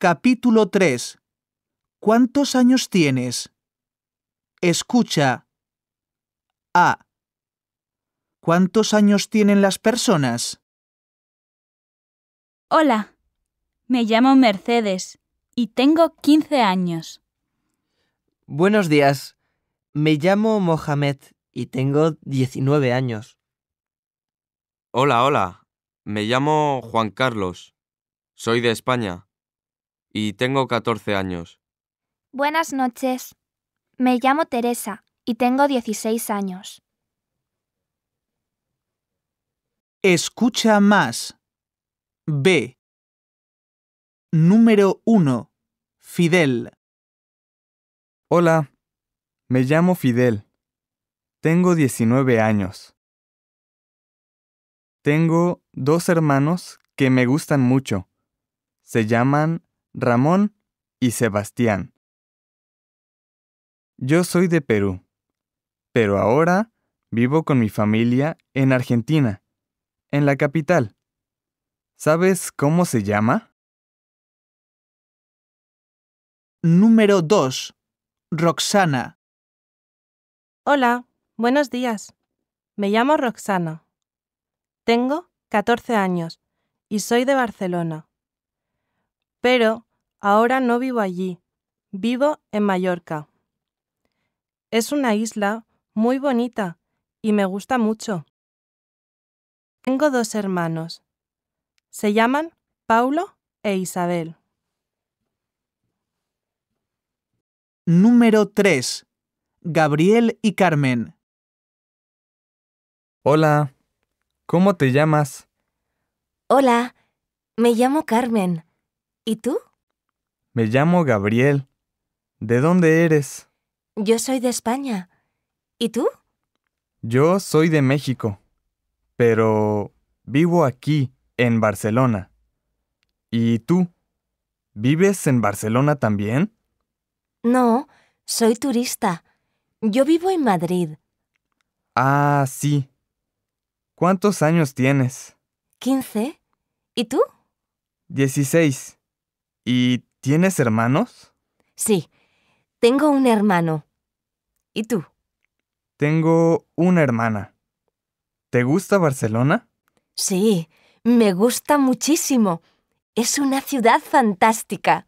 Capítulo 3. ¿Cuántos años tienes? Escucha. A. ¿Cuántos años tienen las personas? Hola, me llamo Mercedes y tengo 15 años. Buenos días, me llamo Mohamed y tengo 19 años. Hola, hola, me llamo Juan Carlos, soy de España y tengo 14 años. Buenas noches. Me llamo Teresa y tengo 16 años. Escucha más. B. Número 1. Fidel. Hola, me llamo Fidel. Tengo 19 años. Tengo dos hermanos que me gustan mucho. Se llaman Ramón y Sebastián. Yo soy de Perú, pero ahora vivo con mi familia en Argentina, en la capital. ¿Sabes cómo se llama? Número 2. Roxana. Hola, buenos días. Me llamo Roxana. Tengo 14 años y soy de Barcelona. Pero Ahora no vivo allí, vivo en Mallorca. Es una isla muy bonita y me gusta mucho. Tengo dos hermanos. Se llaman Paulo e Isabel. Número 3. Gabriel y Carmen. Hola, ¿cómo te llamas? Hola, me llamo Carmen. ¿Y tú? Me llamo Gabriel. ¿De dónde eres? Yo soy de España. ¿Y tú? Yo soy de México, pero vivo aquí, en Barcelona. ¿Y tú? ¿Vives en Barcelona también? No, soy turista. Yo vivo en Madrid. Ah, sí. ¿Cuántos años tienes? Quince. ¿Y tú? Dieciséis. ¿Y ¿Tienes hermanos? Sí, tengo un hermano. ¿Y tú? Tengo una hermana. ¿Te gusta Barcelona? Sí, me gusta muchísimo. Es una ciudad fantástica.